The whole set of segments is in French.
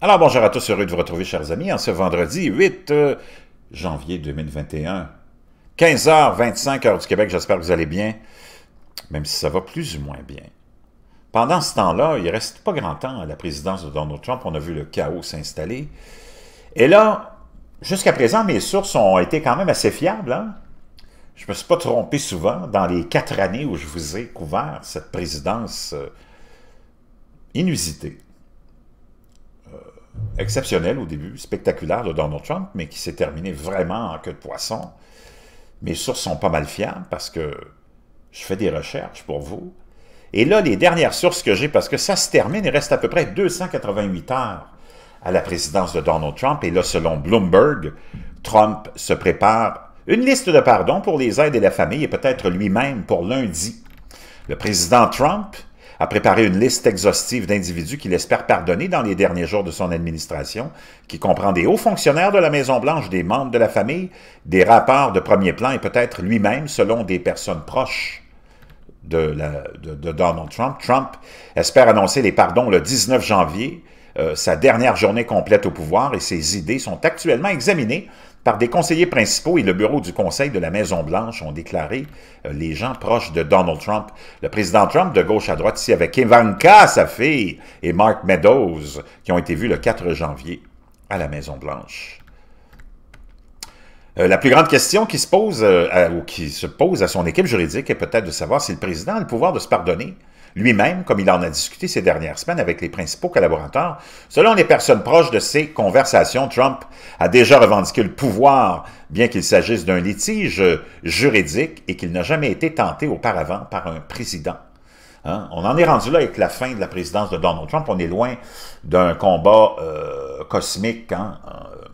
Alors bonjour à tous, heureux de vous retrouver chers amis en ce vendredi 8 euh, janvier 2021. 15h25 heure du Québec, j'espère que vous allez bien, même si ça va plus ou moins bien. Pendant ce temps-là, il reste pas grand temps à la présidence de Donald Trump, on a vu le chaos s'installer. Et là, jusqu'à présent, mes sources ont été quand même assez fiables. Hein. Je ne me suis pas trompé souvent dans les quatre années où je vous ai couvert cette présidence euh, inusitée exceptionnel au début, spectaculaire de Donald Trump, mais qui s'est terminé vraiment en queue de poisson. Mes sources sont pas mal fiables parce que je fais des recherches pour vous. Et là, les dernières sources que j'ai, parce que ça se termine, il reste à peu près 288 heures à la présidence de Donald Trump. Et là, selon Bloomberg, Trump se prépare une liste de pardons pour les aides et la famille et peut-être lui-même pour lundi. Le président Trump a préparé une liste exhaustive d'individus qu'il espère pardonner dans les derniers jours de son administration, qui comprend des hauts fonctionnaires de la Maison-Blanche, des membres de la famille, des rapports de premier plan et peut-être lui-même selon des personnes proches. De, de, Donald Trump. Trump espère annoncer les pardons le 19 janvier euh, sa dernière journée complète au pouvoir et ses idées sont actuellement examinées par des conseillers principaux et le bureau du Conseil de la Maison-Blanche ont déclaré euh, les gens proches de Donald Trump. Le président Trump, de gauche à droite, ici avec Ivanka, sa fille, et Mark Meadows, qui ont été vus le 4 janvier à la Maison-Blanche. Euh, la plus grande question qui se pose, qui se pose à son équipe juridique est peut-être de savoir si le président a le pouvoir de se pardonner lui-même, comme il en a discuté ces dernières semaines avec les principaux collaborateurs, selon les personnes proches de ces conversations, Trump a déjà revendiqué le pouvoir, bien qu'il s'agisse d'un litige juridique et qu'il n'a jamais été tenté auparavant par un président. Hein? On en est rendu là avec la fin de la présidence de Donald Trump. On est loin d'un combat euh, cosmique hein, euh,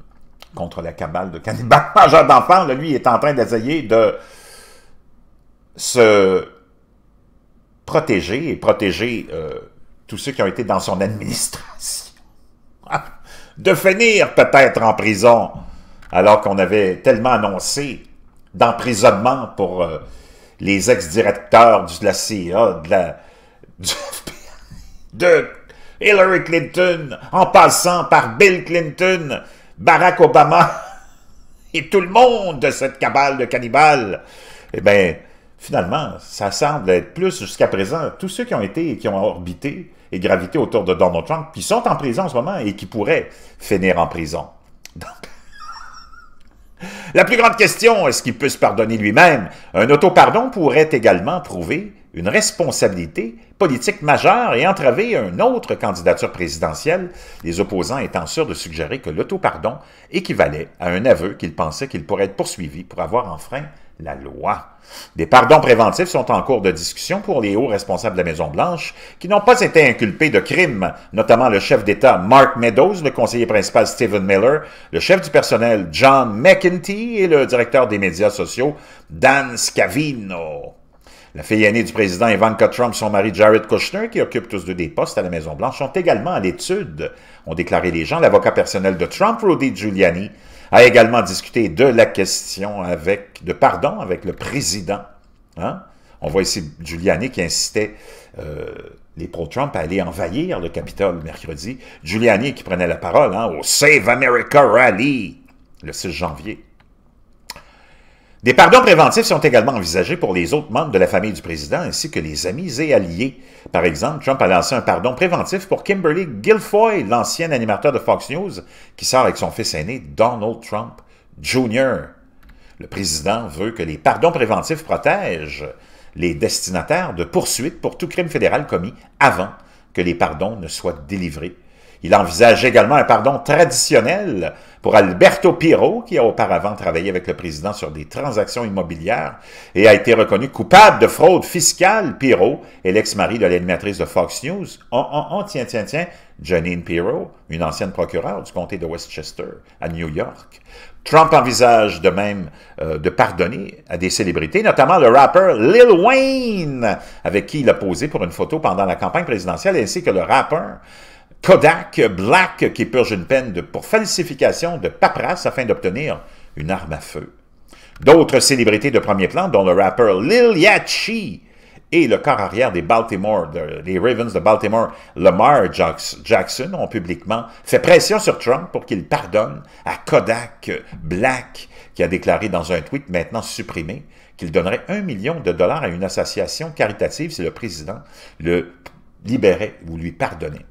contre la cabale de cannibales. mangeur d'enfants. Lui, est en train d'essayer de se protéger et protéger euh, tous ceux qui ont été dans son administration. de finir peut-être en prison, alors qu'on avait tellement annoncé d'emprisonnement pour euh, les ex-directeurs de la CIA, de la, du FBI, de Hillary Clinton, en passant par Bill Clinton, Barack Obama et tout le monde de cette cabale de cannibales. Eh bien, finalement, ça semble être plus jusqu'à présent tous ceux qui ont été et qui ont orbité et gravité autour de Donald Trump, qui sont en prison en ce moment et qui pourraient finir en prison. la plus grande question, est-ce qu'il peut se pardonner lui-même? Un auto-pardon pourrait également prouver une responsabilité politique majeure et entraver une autre candidature présidentielle, les opposants étant sûrs de suggérer que l'auto-pardon équivalait à un aveu qu'ils pensaient qu'il pourrait être poursuivi pour avoir enfreint la loi. Des pardons préventifs sont en cours de discussion pour les hauts responsables de la Maison-Blanche qui n'ont pas été inculpés de crimes, notamment le chef d'État Mark Meadows, le conseiller principal Stephen Miller, le chef du personnel John McEntee et le directeur des médias sociaux Dan Scavino. La fille aînée du président Ivanka Trump, son mari Jared Kushner, qui occupe tous deux des postes à la Maison-Blanche, sont également à l'étude, ont déclaré les gens. L'avocat personnel de Trump, Rudy Giuliani, a également discuté de la question avec, de pardon avec le président. Hein? On voit ici Giuliani qui incitait euh, les pro-Trump à aller envahir le Capitole mercredi. Giuliani qui prenait la parole hein, au Save America Rally le 6 janvier. Des pardons préventifs sont également envisagés pour les autres membres de la famille du président ainsi que les amis et alliés. Par exemple, Trump a lancé un pardon préventif pour Kimberly Guilfoy, l'ancienne animateur de Fox News, qui sort avec son fils aîné Donald Trump Jr. Le président veut que les pardons préventifs protègent les destinataires de poursuites pour tout crime fédéral commis avant que les pardons ne soient délivrés il envisage également un pardon traditionnel pour Alberto Piro, qui a auparavant travaillé avec le président sur des transactions immobilières et a été reconnu coupable de fraude fiscale. Piro est l'ex-mari de l'animatrice de Fox News. On, on, tiens, tiens, tiens, Janine Pirro, une ancienne procureure du comté de Westchester, à New York. Trump envisage de même euh, de pardonner à des célébrités, notamment le rappeur Lil Wayne, avec qui il a posé pour une photo pendant la campagne présidentielle, ainsi que le rappeur Kodak Black qui purge une peine pour falsification de paperasse afin d'obtenir une arme à feu. D'autres célébrités de premier plan, dont le rappeur Lil Yachty et le corps arrière des Baltimore, des Ravens de Baltimore, Lamar Jackson, ont publiquement fait pression sur Trump pour qu'il pardonne à Kodak Black, qui a déclaré dans un tweet maintenant supprimé qu'il donnerait un million de dollars à une association caritative si le président le libérait ou lui pardonnait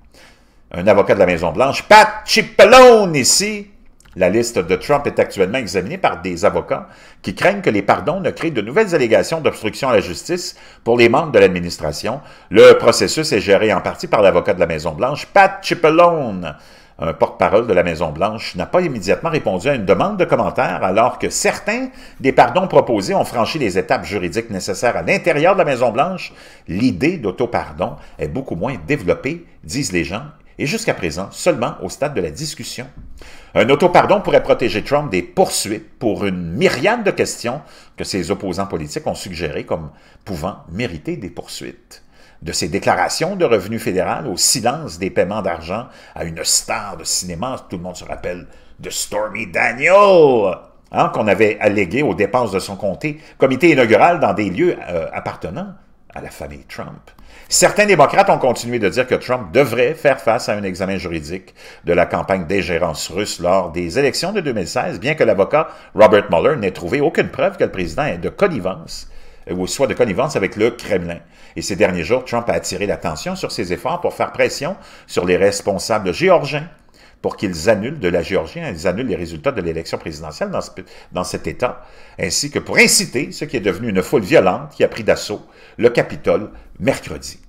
un avocat de la Maison-Blanche, Pat Cipollone ici. La liste de Trump est actuellement examinée par des avocats qui craignent que les pardons ne créent de nouvelles allégations d'obstruction à la justice pour les membres de l'administration. Le processus est géré en partie par l'avocat de la Maison-Blanche, Pat Cipollone. Un porte-parole de la Maison-Blanche n'a pas immédiatement répondu à une demande de commentaire alors que certains des pardons proposés ont franchi les étapes juridiques nécessaires à l'intérieur de la Maison-Blanche. L'idée d'auto-pardon est beaucoup moins développée, disent les gens, et jusqu'à présent seulement au stade de la discussion. Un auto-pardon pourrait protéger Trump des poursuites pour une myriade de questions que ses opposants politiques ont suggérées comme pouvant mériter des poursuites. De ses déclarations de revenus fédérales au silence des paiements d'argent à une star de cinéma, tout le monde se rappelle, de Stormy Daniel, hein, qu'on avait allégué aux dépenses de son comté, comité inaugural dans des lieux euh, appartenant à la famille Trump. Certains démocrates ont continué de dire que Trump devrait faire face à un examen juridique de la campagne d'ingérence russe lors des élections de 2016, bien que l'avocat Robert Mueller n'ait trouvé aucune preuve que le président est de connivence euh, ou soit de connivence avec le Kremlin. Et ces derniers jours, Trump a attiré l'attention sur ses efforts pour faire pression sur les responsables géorgiens pour qu'ils annulent de la Géorgie, hein, ils annulent les résultats de l'élection présidentielle dans, cet État, ainsi que pour inciter ce qui est devenu une foule violente qui a pris d'assaut le Capitole mercredi.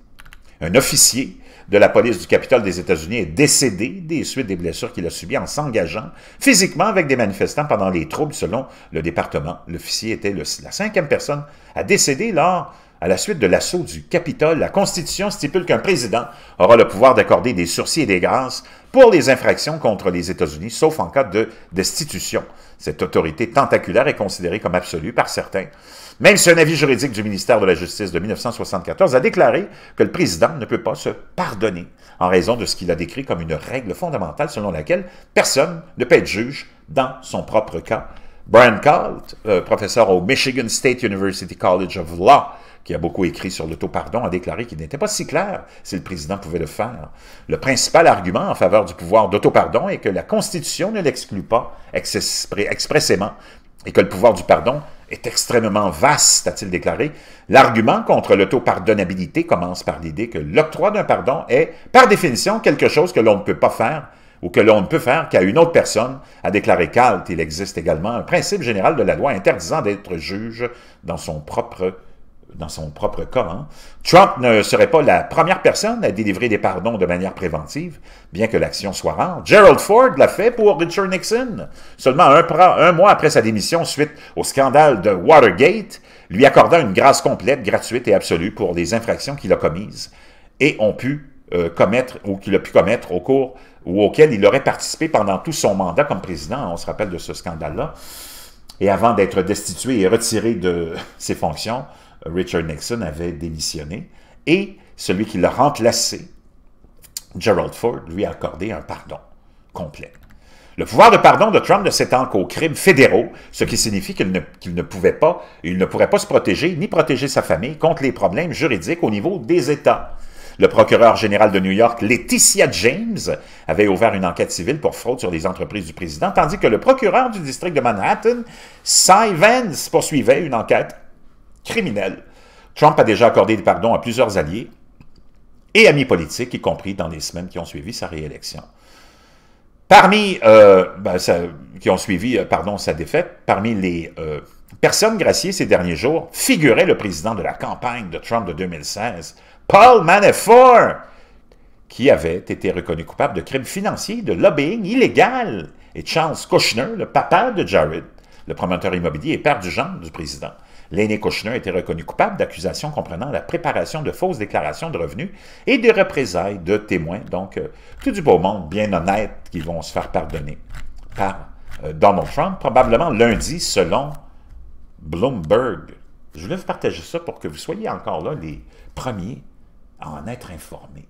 Un officier de la police du Capitole des États-Unis est décédé des suites des blessures qu'il a subies en s'engageant physiquement avec des manifestants pendant les troubles, selon le département. L'officier était la cinquième personne à décéder lors à la suite de l'assaut du Capitole, la Constitution stipule qu'un président aura le pouvoir d'accorder des sursis et des grâces pour les infractions contre les États-Unis, sauf en cas de destitution. Cette autorité tentaculaire est considérée comme absolue par certains, même si un avis juridique du ministère de la Justice de 1974 a déclaré que le président ne peut pas se pardonner en raison de ce qu'il a décrit comme une règle fondamentale selon laquelle personne ne peut être juge dans son propre cas. Brian Calt, euh, professeur au Michigan State University College of Law, qui a beaucoup écrit sur l'autopardon, a déclaré qu'il n'était pas si clair si le président pouvait le faire. Le principal argument en faveur du pouvoir d'autopardon est que la Constitution ne l'exclut pas expressément et que le pouvoir du pardon est extrêmement vaste, a-t-il déclaré. L'argument contre l'autopardonnabilité commence par l'idée que l'octroi d'un pardon est, par définition, quelque chose que l'on ne peut pas faire ou que l'on ne peut faire qu'à une autre personne, a déclaré Calt. Il existe également un principe général de la loi interdisant d'être juge dans son propre dans son propre cas, hein. Trump ne serait pas la première personne à délivrer des pardons de manière préventive, bien que l'action soit rare. Gerald Ford l'a fait pour Richard Nixon. Seulement un, mois après sa démission suite au scandale de Watergate, lui accordant une grâce complète, gratuite et absolue pour les infractions qu'il a commises et ont pu euh, commettre ou qu'il a pu commettre au cours ou auquel il aurait participé pendant tout son mandat comme président. On se rappelle de ce scandale-là. Et avant d'être destitué et retiré de ses fonctions, Richard Nixon avait démissionné, et celui qui l'a remplacé, Gerald Ford, lui a accordé un pardon complet. Le pouvoir de pardon de Trump ne s'étend qu'aux crimes fédéraux, ce qui signifie qu'il ne, pouvait pas, il ne pourrait pas se protéger ni protéger sa famille contre les problèmes juridiques au niveau des États. Le procureur général de New York, Laetitia James, avait ouvert une enquête civile pour fraude sur les entreprises du président, tandis que le procureur du district de Manhattan, Cy Vance, poursuivait une enquête Criminel. Trump a déjà accordé des pardons à plusieurs alliés et amis politiques, y compris dans les semaines qui ont suivi sa réélection. Parmi, euh, ben, qui ont suivi euh, pardon, sa défaite, parmi les euh, personnes graciées ces derniers jours, figurait le président de la campagne de Trump de 2016, Paul Manafort, qui avait été reconnu coupable de crimes financiers, de lobbying illégal, et Charles Kushner, le papa de Jared, le promoteur immobilier et père du genre du président, L'aîné Kouchner a été reconnu coupable d'accusations comprenant la préparation de fausses déclarations de revenus et des représailles de témoins. Donc, euh, tout du beau monde, bien honnête, qui vont se faire pardonner par euh, Donald Trump, probablement lundi, selon Bloomberg. Je voulais vous partager ça pour que vous soyez encore là les premiers à en être informés.